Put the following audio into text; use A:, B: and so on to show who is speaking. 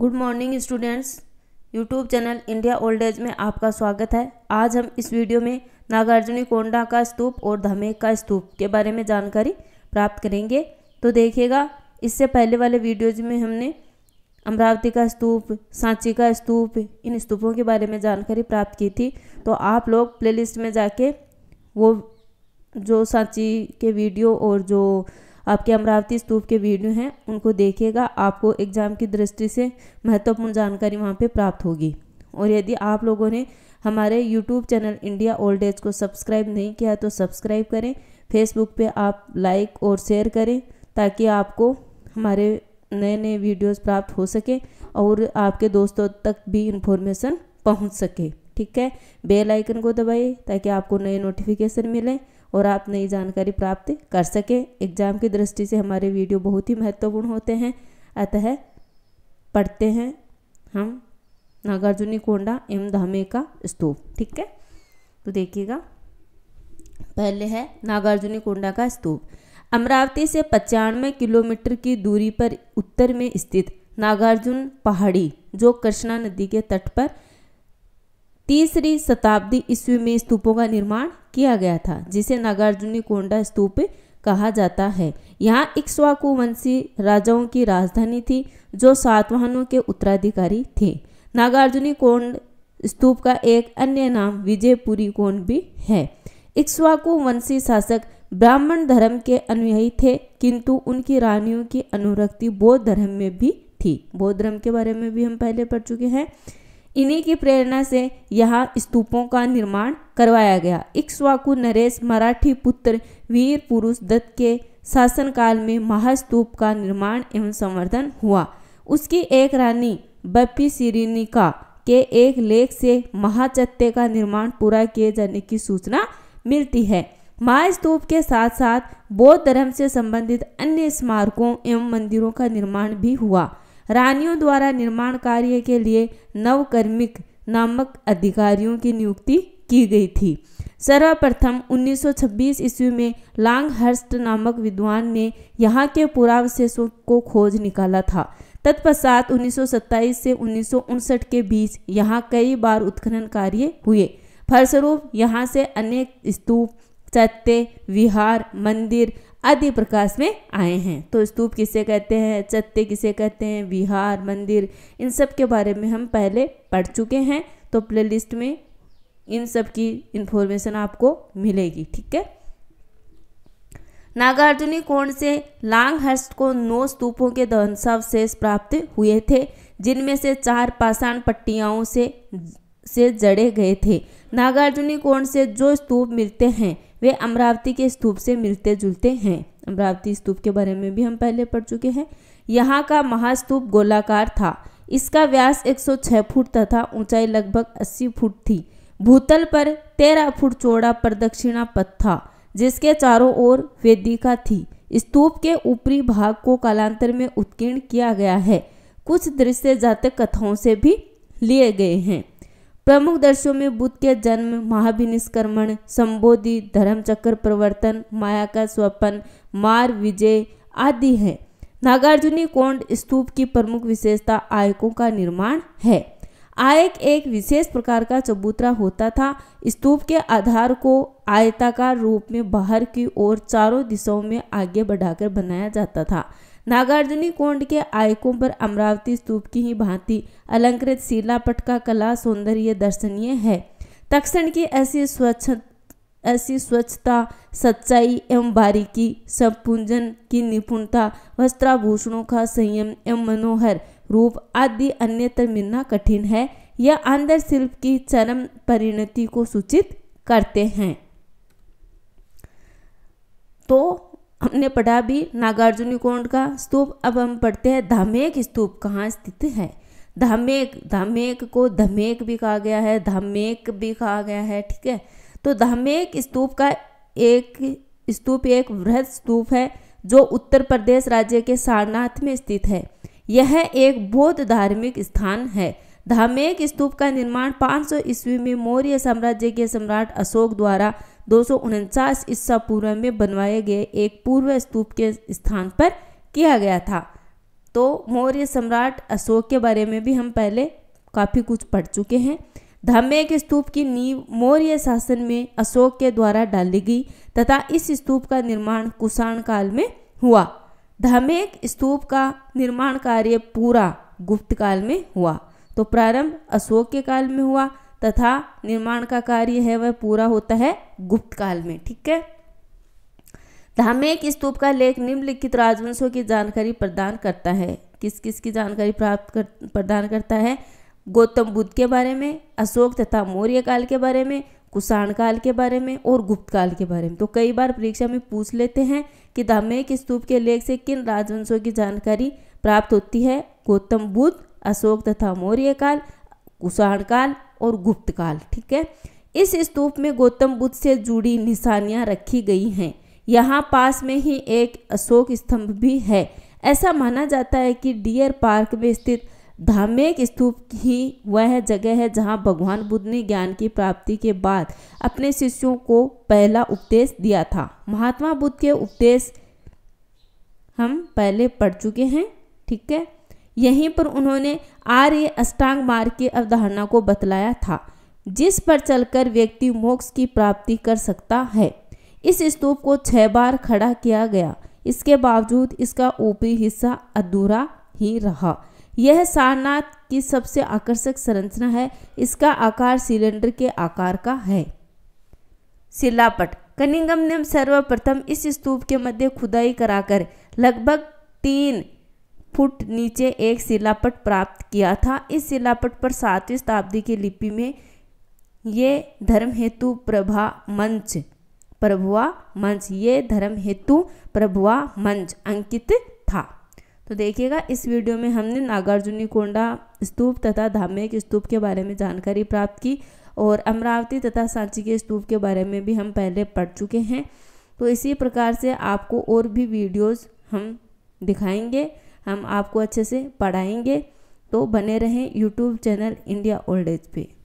A: good morning students YouTube channel India old age में आपका स्वागत है आज हम इस वीडियो में नागार्जुनी कोंडा का स्तूप और धमेक का स्तूप के बारे में जानकारी प्राप्त करेंगे तो देखिएगा इससे पहले वाले वीडियोज में हमने अमरावती का स्तूप सांची का स्तूप इन स्तूपों के बारे में जानकारी प्राप्त की थी तो आप लोग प्ले में जाके वो जो सांची के वीडियो और जो आपके अमरावती स्तूप के वीडियो हैं उनको देखिएगा आपको एग्ज़ाम की दृष्टि से महत्वपूर्ण जानकारी वहाँ पर प्राप्त होगी और यदि आप लोगों ने हमारे YouTube channel India old age को सब्सक्राइब नहीं किया तो सब्सक्राइब करें फेसबुक पे आप लाइक और शेयर करें ताकि आपको हमारे नए नए वीडियोस प्राप्त हो सके और आपके दोस्तों तक भी इन्फॉर्मेशन पहुंच सके ठीक है बेल आइकन को दबाइए ताकि आपको नए नोटिफिकेशन मिलें और आप नई जानकारी प्राप्त कर सकें एग्जाम की दृष्टि से हमारे वीडियो बहुत ही महत्वपूर्ण होते हैं अतः पढ़ते हैं हम नागार्जुनी कोंडा एवं धामे का स्तूप ठीक है तो देखिएगा पहले है नागार्जुनी कोंडा का स्तूप अमरावती से पचानवे किलोमीटर की दूरी पर उत्तर में स्थित नागार्जुन पहाड़ी जो कृष्णा नदी के तट पर तीसरी शताब्दी ईस्वी में स्तूपों का निर्माण किया गया था जिसे नागार्जुनी कोंडा स्तूप कहा जाता है यहाँ इक्स्वाकुवंशी राजाओं की राजधानी थी जो सातवाहनों के उत्तराधिकारी थे नागार्जुनी कोंड स्तूप का एक अन्य नाम विजयपुरी कोण भी है इक्स्वाकुवंशी शासक ब्राह्मण धर्म के अनुयायी थे किंतु उनकी रानियों की अनुरक्ति बौद्ध धर्म में भी थी बौद्ध धर्म के बारे में भी हम पहले पढ़ चुके हैं इन्हीं की प्रेरणा से यहाँ स्तूपों का निर्माण करवाया गया इक्ष्वाकु नरेश मराठी पुत्र वीर पुरुष दत्त के शासनकाल में महास्तूप का निर्माण एवं संवर्धन हुआ उसकी एक रानी बपी सिरिनिका के एक लेख से महाचत्ते का निर्माण पूरा किए जाने की सूचना मिलती है महास्तूप के साथ साथ बौद्ध धर्म से संबंधित अन्य स्मारकों एवं मंदिरों का निर्माण भी हुआ रानियों द्वारा निर्माण कार्य के लिए नवकर्मिक नामक अधिकारियों की नियुक्ति की गई थी सर्वप्रथम 1926 ईस्वी में लांग हर्स्ट नामक विद्वान ने यहाँ के पुरावशेषों को खोज निकाला था तत्पश्चात 1927 से उन्नीस के बीच यहाँ कई बार उत्खनन कार्य हुए फलस्वरूप यहाँ से अनेक स्तूप चैत्य विहार मंदिर आदि प्रकाश में आए हैं तो स्तूप किसे कहते हैं चत्ते किसे कहते हैं विहार मंदिर इन सब के बारे में हम पहले पढ़ चुके हैं तो प्लेलिस्ट में इन सब की इन्फॉर्मेशन आपको मिलेगी ठीक है नागार्जुनी कोण से लांगहर्स्ट को नौ स्तूपों के दंशावशेष प्राप्त हुए थे जिनमें से चार पाषाण पट्टियाओं से से जड़े गए थे नागार्जुनी कोण से जो स्तूप मिलते हैं वे अमरावती के स्तूप से मिलते जुलते हैं अमरावती स्तूप के बारे में भी हम पहले पढ़ चुके हैं यहाँ का महास्तूप गोलाकार था इसका व्यास 106 फुट तथा ऊंचाई लगभग 80 फुट थी भूतल पर 13 फुट चौड़ा प्रदक्षिणा पथ था जिसके चारों ओर वेदिका थी स्तूप के ऊपरी भाग को कालांतर में उत्कीर्ण किया गया है कुछ दृश्य जातक कथाओं से भी लिए गए हैं प्रमुख दर्शों में बुद्ध के जन्म महाभिनिष्कर्मण संबोधि धर्मचक्र प्रवर्तन माया का स्वपन मार विजय आदि है नागार्जुनी कोंड स्तूप की प्रमुख विशेषता आयकों का निर्माण है आयक एक विशेष प्रकार का चबूतरा होता था स्तूप के आधार को आयताकार रूप में बाहर की ओर चारों दिशाओं में आगे बढ़ाकर बनाया जाता था नागार्जुनी कोंड के आयकों पर अमरावती स्तूप की ही भांति अलंकृत शिलापट का कला सौंदर्य दर्शनीय है तक्षण की ऐसी स्वच्छ ऐसी स्वच्छता सच्चाई एवं बारीकी संपूजन की निपुणता वस्त्राभूषणों का संयम एवं मनोहर रूप आदि अन्यतर मिलना कठिन है यह आंदर शिल्प की चरम परिणति को सूचित करते हैं तो हमने पढ़ा भी कोण का स्तूप अब हम पढ़ते हैं धामेक स्तूप कहाँ स्थित है धामेक धामेक को धमेक भी कहा गया है धामेक भी कहा गया है ठीक है तो धामेक स्तूप का एक स्तूप एक वृहद स्तूप है जो उत्तर प्रदेश राज्य के सारनाथ में स्थित है यह एक बौद्ध धार्मिक स्थान है धामेक स्तूप का निर्माण 500 ईस्वी में मौर्य साम्राज्य के सम्राट अशोक द्वारा दो ईसा पूर्व में बनवाए गए एक पूर्व स्तूप के स्थान पर किया गया था तो मौर्य सम्राट अशोक के बारे में भी हम पहले काफ़ी कुछ पढ़ चुके हैं के स्तूप की नींव मौर्य शासन में अशोक के द्वारा डाली गई तथा इस स्तूप का निर्माण कुषाण काल में हुआ धमेक स्तूप का निर्माण कार्य पूरा गुप्त काल में हुआ तो प्रारंभ अशोक के काल में हुआ तथा निर्माण का कार्य है वह पूरा होता है गुप्त काल में ठीक है धामेक स्तूप का लेख निम्नलिखित राजवंशों की जानकारी प्रदान करता है किस किस की जानकारी प्राप्त कर प्रदान करता है गौतम बुद्ध के बारे में अशोक तथा मौर्य काल के बारे में कुषाण काल के बारे में और गुप्त काल के बारे में तो कई बार परीक्षा में पूछ लेते हैं कि धामेक स्तूप के लेख से किन राजवंशों की जानकारी प्राप्त होती है गौतम बुद्ध अशोक तथा मौर्य काल कुषाण काल और गुप्त काल ठीक है इस स्तूप में गौतम बुद्ध से जुड़ी निशानियां रखी गई हैं यहाँ पास में ही एक अशोक स्तंभ भी है ऐसा माना जाता है कि डियर पार्क में स्थित धामेक स्तूप ही वह जगह है जहाँ भगवान बुद्ध ने ज्ञान की प्राप्ति के बाद अपने शिष्यों को पहला उपदेश दिया था महात्मा बुद्ध के उपदेश हम पहले पढ़ चुके हैं ठीक है यहीं पर उन्होंने आर्य अष्टांग मार्ग की अवधारणा को बतलाया था जिस पर चलकर व्यक्ति मोक्ष की प्राप्ति कर सकता है इस स्तूप को छह बार खड़ा किया गया इसके बावजूद इसका ऊपरी हिस्सा अधूरा ही रहा यह सारनाथ की सबसे आकर्षक संरचना है इसका आकार सिलेंडर के आकार का है शिलापट कनिंगम ने सर्वप्रथम इस स्तूप के मध्य खुदाई कराकर लगभग तीन फुट नीचे एक शिलापट प्राप्त किया था इस शिलापट पर सातवीं शताब्दी की लिपि में ये धर्म हेतु प्रभा मंच प्रभुआ मंच ये धर्म हेतु प्रभुआ मंच अंकित था तो देखिएगा इस वीडियो में हमने नागार्जुनी कोंडा स्तूप तथा धामेक स्तूप के बारे में जानकारी प्राप्त की और अमरावती तथा सांची के स्तूप के बारे में भी हम पहले पढ़ चुके हैं तो इसी प्रकार से आपको और भी वीडियोस हम दिखाएंगे हम आपको अच्छे से पढ़ाएंगे तो बने रहें YouTube channel India old age पे